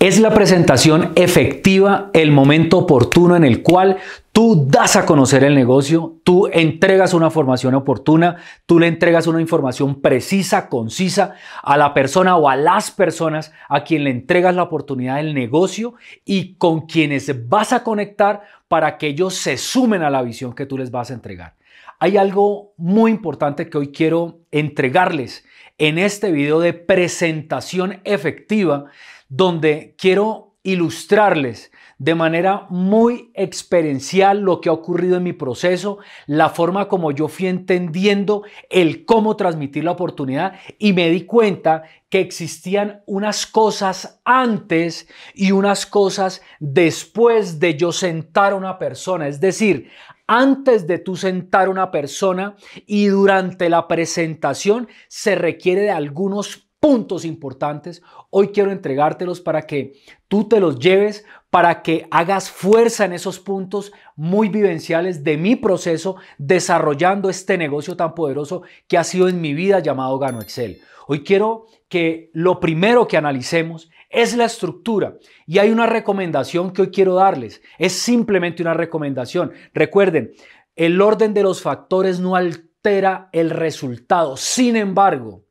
Es la presentación efectiva, el momento oportuno en el cual tú das a conocer el negocio, tú entregas una formación oportuna, tú le entregas una información precisa, concisa a la persona o a las personas a quien le entregas la oportunidad del negocio y con quienes vas a conectar para que ellos se sumen a la visión que tú les vas a entregar. Hay algo muy importante que hoy quiero entregarles en este video de presentación efectiva donde quiero ilustrarles de manera muy experiencial lo que ha ocurrido en mi proceso, la forma como yo fui entendiendo el cómo transmitir la oportunidad y me di cuenta que existían unas cosas antes y unas cosas después de yo sentar a una persona. Es decir, antes de tú sentar a una persona y durante la presentación se requiere de algunos puntos importantes. Hoy quiero entregártelos para que tú te los lleves, para que hagas fuerza en esos puntos muy vivenciales de mi proceso desarrollando este negocio tan poderoso que ha sido en mi vida llamado Gano Excel. Hoy quiero que lo primero que analicemos es la estructura y hay una recomendación que hoy quiero darles. Es simplemente una recomendación. Recuerden, el orden de los factores no altera el resultado. Sin embargo,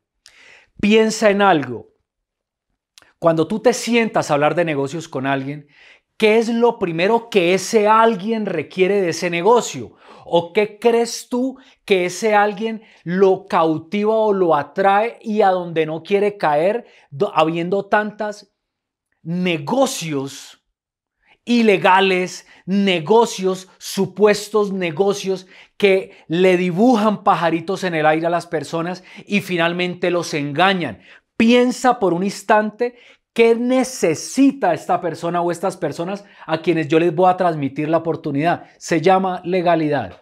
Piensa en algo. Cuando tú te sientas a hablar de negocios con alguien, ¿qué es lo primero que ese alguien requiere de ese negocio? ¿O qué crees tú que ese alguien lo cautiva o lo atrae y a donde no quiere caer, habiendo tantas negocios ilegales, negocios, supuestos negocios que le dibujan pajaritos en el aire a las personas y finalmente los engañan. Piensa por un instante qué necesita esta persona o estas personas a quienes yo les voy a transmitir la oportunidad. Se llama legalidad.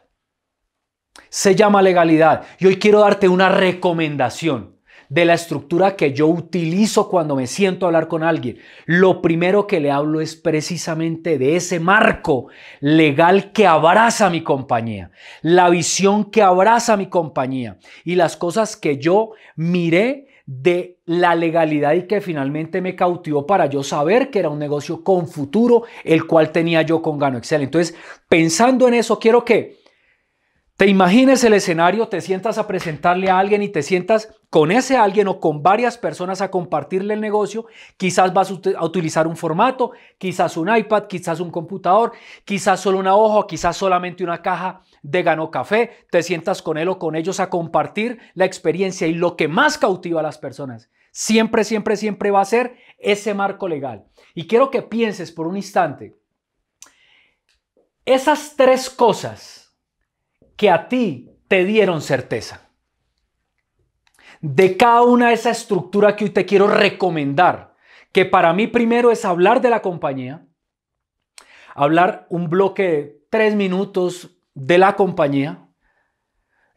Se llama legalidad. Y hoy quiero darte una recomendación de la estructura que yo utilizo cuando me siento a hablar con alguien. Lo primero que le hablo es precisamente de ese marco legal que abraza mi compañía, la visión que abraza mi compañía y las cosas que yo miré de la legalidad y que finalmente me cautivó para yo saber que era un negocio con futuro, el cual tenía yo con gano Excel. Entonces, pensando en eso, quiero que te imagines el escenario, te sientas a presentarle a alguien y te sientas con ese alguien o con varias personas a compartirle el negocio. Quizás vas a utilizar un formato, quizás un iPad, quizás un computador, quizás solo una hoja, quizás solamente una caja de Gano Café. Te sientas con él o con ellos a compartir la experiencia y lo que más cautiva a las personas. Siempre, siempre, siempre va a ser ese marco legal. Y quiero que pienses por un instante. Esas tres cosas que a ti te dieron certeza. De cada una de esa estructura que hoy te quiero recomendar, que para mí primero es hablar de la compañía, hablar un bloque de tres minutos de la compañía,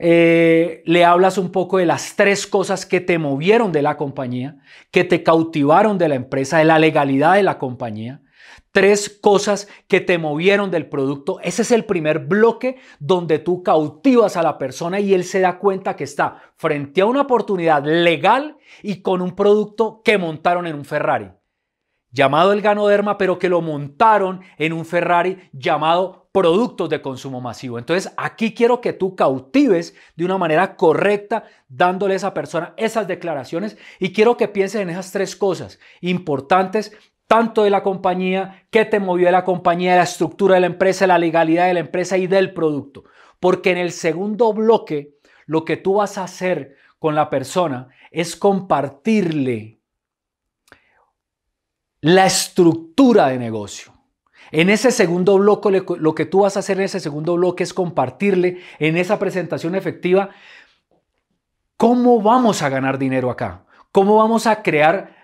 eh, le hablas un poco de las tres cosas que te movieron de la compañía, que te cautivaron de la empresa, de la legalidad de la compañía. Tres cosas que te movieron del producto. Ese es el primer bloque donde tú cautivas a la persona y él se da cuenta que está frente a una oportunidad legal y con un producto que montaron en un Ferrari llamado el ganoderma, pero que lo montaron en un Ferrari llamado productos de consumo masivo. Entonces, aquí quiero que tú cautives de una manera correcta dándole a esa persona esas declaraciones y quiero que pienses en esas tres cosas importantes tanto de la compañía, qué te movió de la compañía, la estructura de la empresa, la legalidad de la empresa y del producto. Porque en el segundo bloque, lo que tú vas a hacer con la persona es compartirle la estructura de negocio. En ese segundo bloque, lo que tú vas a hacer en ese segundo bloque es compartirle en esa presentación efectiva cómo vamos a ganar dinero acá, cómo vamos a crear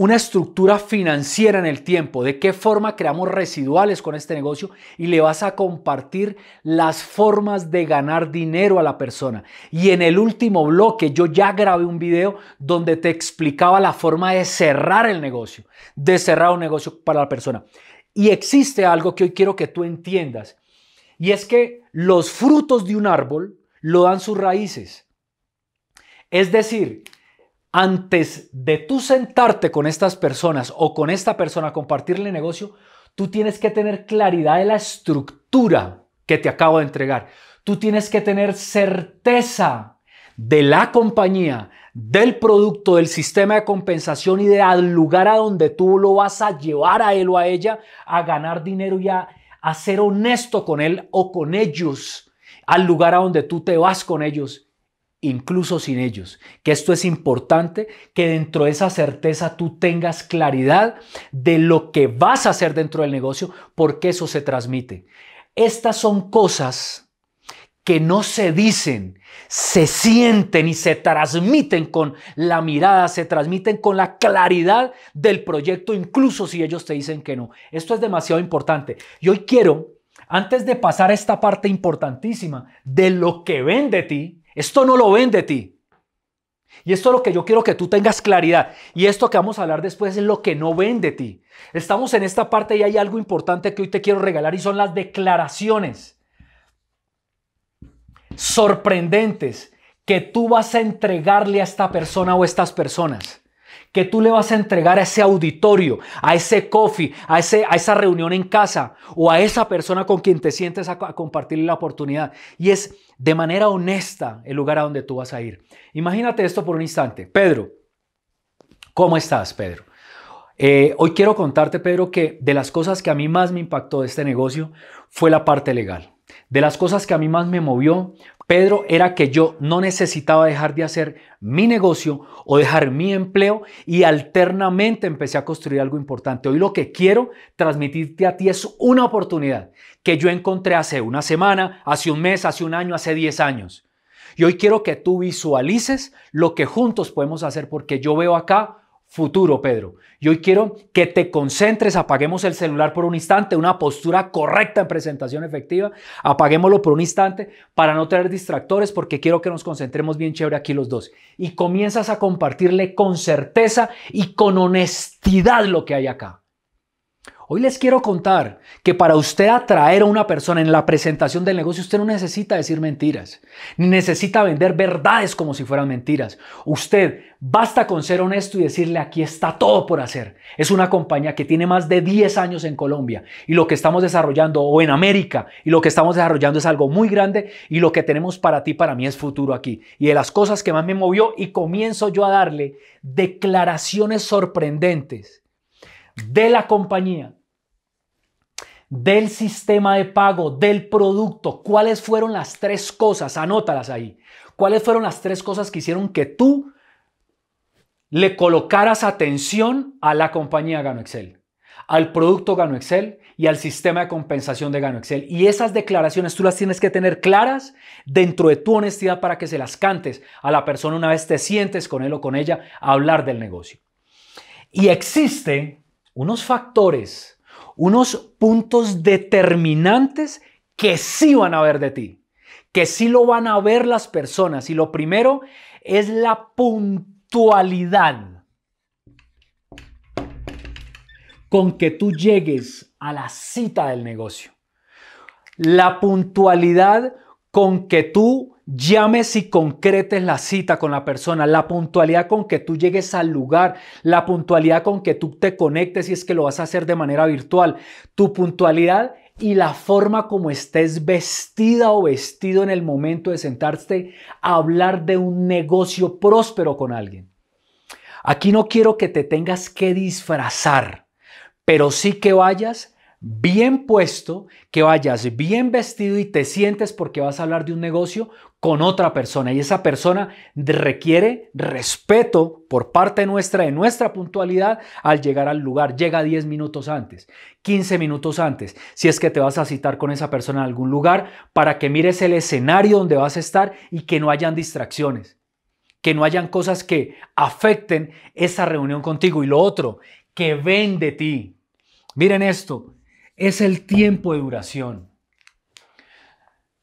una estructura financiera en el tiempo, de qué forma creamos residuales con este negocio y le vas a compartir las formas de ganar dinero a la persona. Y en el último bloque yo ya grabé un video donde te explicaba la forma de cerrar el negocio, de cerrar un negocio para la persona. Y existe algo que hoy quiero que tú entiendas, y es que los frutos de un árbol lo dan sus raíces. Es decir, antes de tú sentarte con estas personas o con esta persona a compartirle negocio, tú tienes que tener claridad de la estructura que te acabo de entregar. Tú tienes que tener certeza de la compañía, del producto, del sistema de compensación y del lugar a donde tú lo vas a llevar a él o a ella a ganar dinero y a ser honesto con él o con ellos, al lugar a donde tú te vas con ellos incluso sin ellos. Que esto es importante, que dentro de esa certeza tú tengas claridad de lo que vas a hacer dentro del negocio, porque eso se transmite. Estas son cosas que no se dicen, se sienten y se transmiten con la mirada, se transmiten con la claridad del proyecto, incluso si ellos te dicen que no. Esto es demasiado importante. Y hoy quiero, antes de pasar a esta parte importantísima de lo que vende. de ti, esto no lo ven de ti. Y esto es lo que yo quiero que tú tengas claridad. Y esto que vamos a hablar después es lo que no ven de ti. Estamos en esta parte y hay algo importante que hoy te quiero regalar y son las declaraciones sorprendentes que tú vas a entregarle a esta persona o a estas personas que tú le vas a entregar a ese auditorio, a ese coffee, a, a esa reunión en casa o a esa persona con quien te sientes a, compartir la oportunidad. Y es de manera honesta el lugar a donde tú vas a ir. Imagínate esto por un instante. Pedro, ¿cómo estás, Pedro? Eh, hoy quiero contarte, Pedro, que de las cosas que a mí más me impactó de este negocio fue la parte legal. De las cosas que a mí más me movió, Pedro, era que yo no necesitaba dejar de hacer mi negocio o dejar mi empleo y alternamente empecé a construir algo importante. Hoy lo que quiero transmitirte a ti es una oportunidad que yo encontré hace una semana, hace un mes, hace un año, hace 10 años. Y hoy quiero que tú visualices lo que juntos podemos hacer porque yo veo acá futuro, Pedro. Y hoy quiero que te concentres, apaguemos el celular por un instante, una postura correcta en presentación efectiva, apaguémoslo por un instante para no tener distractores porque quiero que nos concentremos bien chévere aquí los dos. Y comienzas a compartirle con certeza y con honestidad lo que hay acá. Hoy les quiero contar que para usted atraer a una persona en la presentación del negocio, usted no necesita decir mentiras, ni necesita vender verdades como si fueran mentiras. Usted basta con ser honesto y decirle aquí está todo por hacer. Es una compañía que tiene más de 10 años en Colombia y lo que estamos desarrollando, o en América, y lo que estamos desarrollando es algo muy grande y lo que tenemos para ti, para mí es futuro aquí. Y de las cosas que más me movió y comienzo yo a darle declaraciones sorprendentes de la compañía del sistema de pago, del producto. ¿Cuáles fueron las tres cosas? Anótalas ahí. ¿Cuáles fueron las tres cosas que hicieron que tú le colocaras atención a la compañía Gano Excel, al producto Gano Excel y al sistema de compensación de Gano Excel? Y esas declaraciones tú las tienes que tener claras dentro de tu honestidad para que se las cantes a la persona una vez te sientes con él o con ella a hablar del negocio. Y existen unos factores unos puntos determinantes que sí van a ver de ti, que sí lo van a ver las personas. Y lo primero es la puntualidad con que tú llegues a la cita del negocio. La puntualidad con que tú llames y concretes la cita con la persona, la puntualidad con que tú llegues al lugar, la puntualidad con que tú te conectes si es que lo vas a hacer de manera virtual, tu puntualidad y la forma como estés vestida o vestido en el momento de sentarte a hablar de un negocio próspero con alguien. Aquí no quiero que te tengas que disfrazar, pero sí que vayas bien puesto, que vayas bien vestido y te sientes porque vas a hablar de un negocio con otra persona y esa persona requiere respeto por parte nuestra de nuestra puntualidad al llegar al lugar. Llega 10 minutos antes, 15 minutos antes, si es que te vas a citar con esa persona en algún lugar para que mires el escenario donde vas a estar y que no hayan distracciones, que no hayan cosas que afecten esa reunión contigo. Y lo otro, que ven de ti. Miren esto, es el tiempo de duración.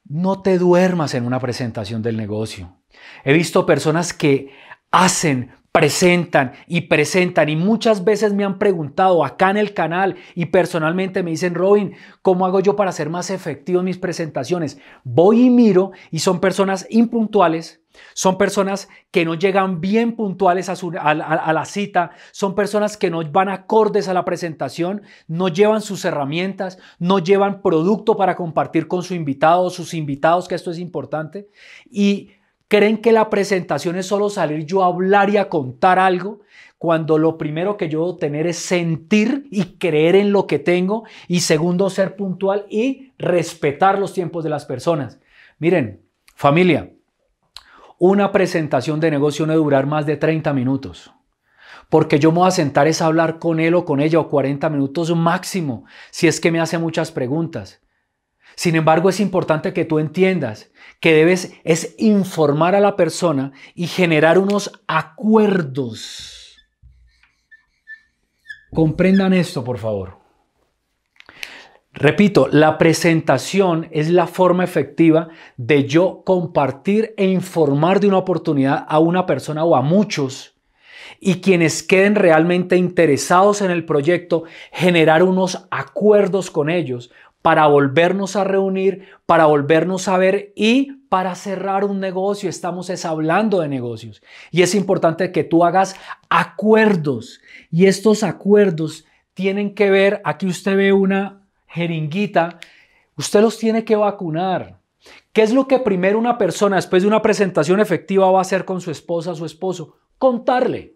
No te duermas en una presentación del negocio. He visto personas que hacen presentan y presentan y muchas veces me han preguntado acá en el canal y personalmente me dicen, Robin, ¿cómo hago yo para ser más efectivo en mis presentaciones? Voy y miro y son personas impuntuales, son personas que no llegan bien puntuales a, la cita, son personas que no van acordes a la presentación, no llevan sus herramientas, no llevan producto para compartir con su invitado, o sus invitados, que esto es importante, y ¿Creen que la presentación es solo salir yo a hablar y a contar algo? Cuando lo primero que yo debo tener es sentir y creer en lo que tengo y segundo ser puntual y respetar los tiempos de las personas. Miren, familia, una presentación de negocio no debe durar más de 30 minutos. Porque yo me voy a sentar es a hablar con él o con ella o 40 minutos máximo, si es que me hace muchas preguntas. Sin embargo, es importante que tú entiendas que debes es informar a la persona y generar unos acuerdos. Comprendan esto, por favor. Repito, la presentación es la forma efectiva de yo compartir e informar de una oportunidad a una persona o a muchos y quienes queden realmente interesados en el proyecto, generar unos acuerdos con ellos para volvernos a reunir, para volvernos a ver y para cerrar un negocio. Estamos es hablando de negocios. Y es importante que tú hagas acuerdos. Y estos acuerdos tienen que ver, aquí usted ve una jeringuita, usted los tiene que vacunar. ¿Qué es lo que primero una persona después de una presentación efectiva va a hacer con su esposa o su esposo? Contarle.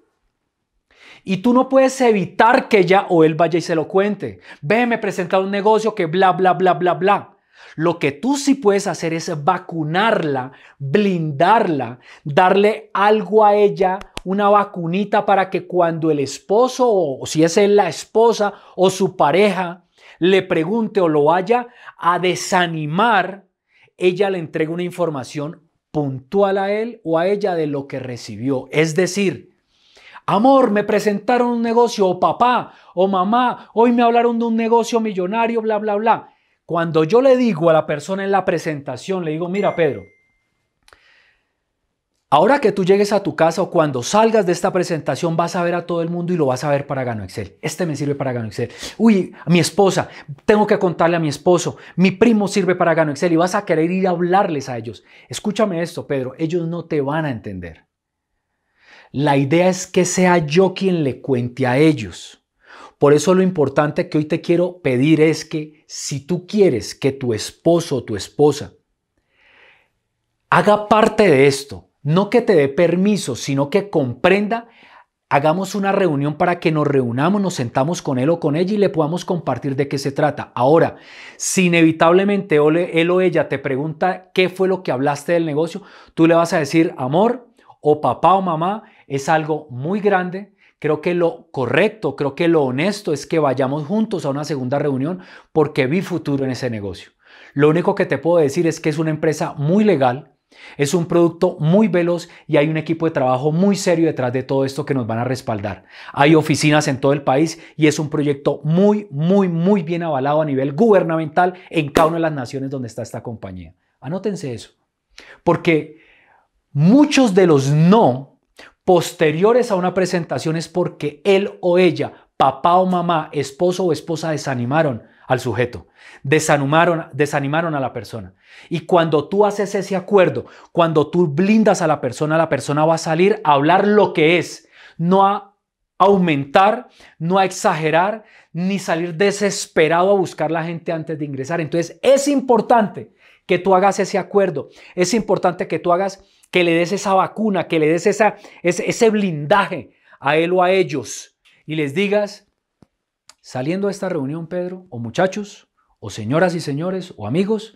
Y tú no puedes evitar que ella o él vaya y se lo cuente. Ve, me presenta un negocio que bla, bla, bla, bla, bla. Lo que tú sí puedes hacer es vacunarla, blindarla, darle algo a ella, una vacunita para que cuando el esposo o si es él la esposa o su pareja le pregunte o lo vaya a desanimar, ella le entregue una información puntual a él o a ella de lo que recibió. Es decir, Amor, me presentaron un negocio, o papá, o mamá, hoy me hablaron de un negocio millonario, bla, bla, bla. Cuando yo le digo a la persona en la presentación, le digo, mira Pedro, ahora que tú llegues a tu casa o cuando salgas de esta presentación vas a ver a todo el mundo y lo vas a ver para Gano Excel. Este me sirve para Gano Excel. Uy, mi esposa, tengo que contarle a mi esposo, mi primo sirve para Gano Excel y vas a querer ir a hablarles a ellos. Escúchame esto, Pedro, ellos no te van a entender. La idea es que sea yo quien le cuente a ellos. Por eso lo importante que hoy te quiero pedir es que si tú quieres que tu esposo o tu esposa haga parte de esto, no que te dé permiso, sino que comprenda, hagamos una reunión para que nos reunamos, nos sentamos con él o con ella y le podamos compartir de qué se trata. Ahora, si inevitablemente él o ella te pregunta qué fue lo que hablaste del negocio, tú le vas a decir, amor o papá o mamá, es algo muy grande. Creo que lo correcto, creo que lo honesto es que vayamos juntos a una segunda reunión porque vi futuro en ese negocio. Lo único que te puedo decir es que es una empresa muy legal, es un producto muy veloz y hay un equipo de trabajo muy serio detrás de todo esto que nos van a respaldar. Hay oficinas en todo el país y es un proyecto muy, muy, muy bien avalado a nivel gubernamental en cada una de las naciones donde está esta compañía. Anótense eso, porque muchos de los no posteriores a una presentación es porque él o ella, papá o mamá, esposo o esposa desanimaron al sujeto, desanimaron, desanimaron a la persona. Y cuando tú haces ese acuerdo, cuando tú blindas a la persona, la persona va a salir a hablar lo que es, no a aumentar, no a exagerar, ni salir desesperado a buscar la gente antes de ingresar. Entonces es importante que tú hagas ese acuerdo, es importante que tú hagas que le des esa vacuna, que le des esa, ese, blindaje a él o a ellos y les digas, saliendo de esta reunión, Pedro, o muchachos, o señoras y señores, o amigos,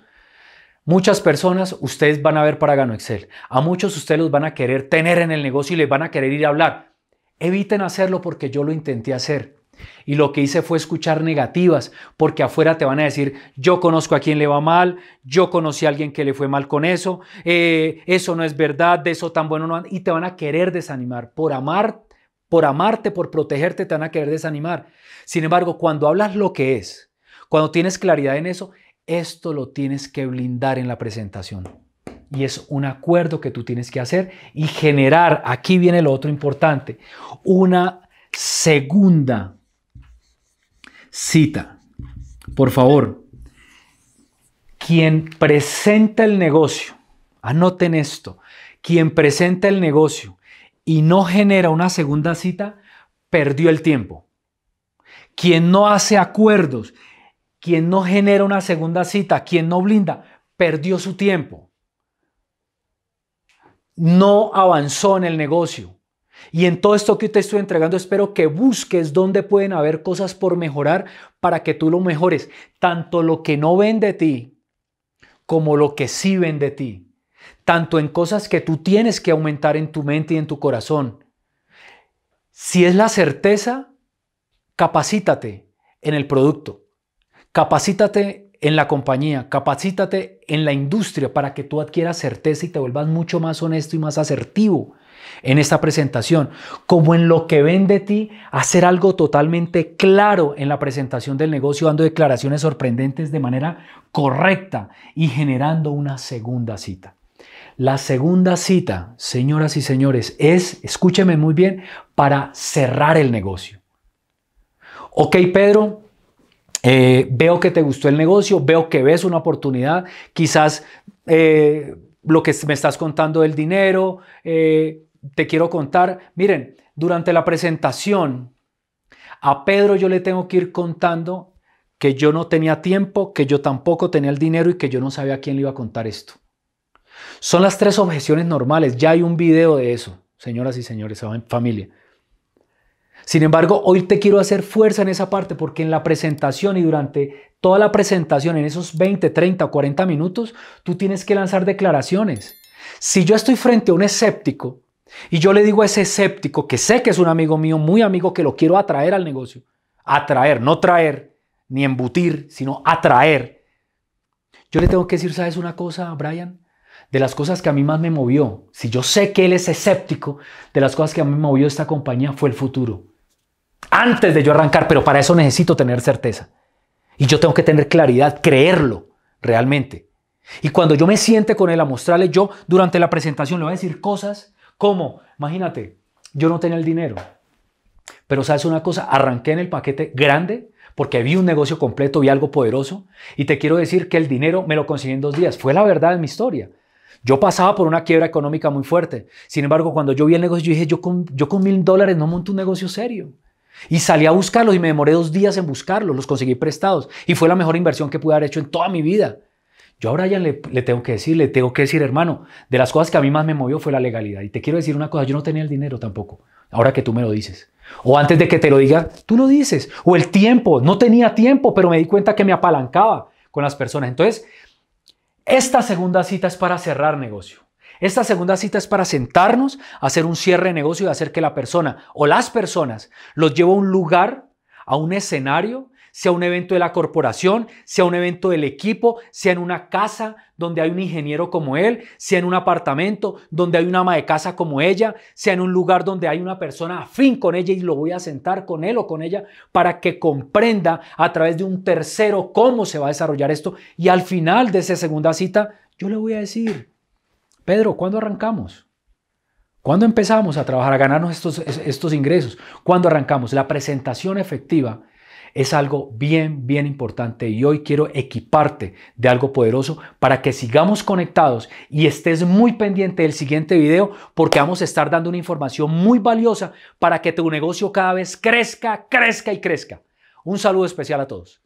Muchas personas ustedes van a ver para Gano Excel. A muchos ustedes los van a querer tener en el negocio y les van a querer ir a hablar. Eviten hacerlo porque yo lo intenté hacer. Y lo que hice fue escuchar negativas, porque afuera te van a decir, yo conozco a quien le va mal, yo conocí a alguien que le fue mal con eso, eh, eso no es verdad, de eso tan bueno no... Y te van a querer desanimar. Por amar, por amarte, por protegerte, te van a querer desanimar. Sin embargo, cuando hablas lo que es, cuando tienes claridad en eso, esto lo tienes que blindar en la presentación. Y es un acuerdo que tú tienes que hacer y generar, aquí viene lo otro importante, una segunda cita. Por favor, quien presenta el negocio, anoten esto, quien presenta el negocio y no genera una segunda cita, perdió el tiempo. Quien no hace acuerdos, quien no genera una segunda cita, quien no blinda, perdió su tiempo. No avanzó en el negocio. Y en todo esto que te estoy entregando, espero que busques dónde pueden haber cosas por mejorar para que tú lo mejores, tanto lo que no ven de ti como lo que sí ven de ti, tanto en cosas que tú tienes que aumentar en tu mente y en tu corazón. Si es la certeza, capacítate en el producto, capacítate en la compañía, capacítate en la industria para que tú adquieras certeza y te vuelvas mucho más honesto y más asertivo en esta presentación, como en lo que ven de ti, hacer algo totalmente claro en la presentación del negocio, dando declaraciones sorprendentes de manera correcta y generando una segunda cita. La segunda cita, señoras y señores, es, escúcheme muy bien, para cerrar el negocio. Ok, Pedro, eh, veo que te gustó el negocio, veo que ves una oportunidad, quizás eh, lo que me estás contando del dinero, eh, te quiero contar, miren, durante la presentación, a Pedro yo le tengo que ir contando que yo no tenía tiempo, que yo tampoco tenía el dinero y que yo no sabía a quién le iba a contar esto. Son las tres objeciones normales, ya hay un video de eso, señoras y señores, familia. Sin embargo, hoy te quiero hacer fuerza en esa parte porque en la presentación y durante toda la presentación, en esos 20, 30, 40 minutos, tú tienes que lanzar declaraciones. Si yo estoy frente a un escéptico y yo le digo a ese escéptico, que sé que es un amigo mío, muy amigo, que lo quiero atraer al negocio. Atraer, no traer, ni embutir, sino atraer. Yo le tengo que decir, ¿sabes una cosa, Brian? De las cosas que a mí más me movió, si yo sé que él es escéptico, de las cosas que a mí me movió esta compañía fue el futuro. Antes de yo arrancar, pero para eso necesito tener certeza. Y yo tengo que tener claridad, creerlo realmente. Y cuando yo me siente con él a mostrarle, yo durante la presentación le voy a decir cosas ¿Cómo? Imagínate, yo no tenía el dinero, pero sabes una cosa, arranqué en el paquete grande porque vi un negocio completo, vi algo poderoso y te quiero decir que el dinero me lo conseguí en dos días. Fue la verdad de mi historia. Yo pasaba por una quiebra económica muy fuerte. Sin embargo, cuando yo vi el negocio, yo dije, yo yo con mil dólares no monto un negocio serio. Y salí a buscarlos y me demoré dos días en buscarlos, los conseguí prestados. Y fue la mejor inversión que pude haber hecho en toda mi vida. Yo ahora ya le, tengo que decir, le tengo que decir, hermano, de las cosas que a mí más me movió fue la legalidad. Y te quiero decir una cosa, yo no tenía el dinero tampoco, ahora que tú me lo dices. O antes de que te lo diga, tú lo dices. O el tiempo, no tenía tiempo, pero me di cuenta que me apalancaba con las personas. Entonces, esta segunda cita es para cerrar negocio. Esta segunda cita es para sentarnos, hacer un cierre de negocio y hacer que la persona o las personas los lleve a un lugar, a un escenario, sea un evento de la corporación, sea un evento del equipo, sea en una casa donde hay un ingeniero como él, sea en un apartamento donde hay una ama de casa como ella, sea en un lugar donde hay una persona afín con ella y lo voy a sentar con él o con ella para que comprenda a través de un tercero cómo se va a desarrollar esto. Y al final de esa segunda cita, yo le voy a decir, Pedro, ¿cuándo arrancamos? ¿Cuándo empezamos a trabajar, a ganarnos estos, estos ingresos? ¿Cuándo arrancamos? La presentación efectiva es algo bien, bien importante y hoy quiero equiparte de algo poderoso para que sigamos conectados y estés muy pendiente del siguiente video porque vamos a estar dando una información muy valiosa para que tu negocio cada vez crezca, crezca y crezca. Un saludo especial a todos.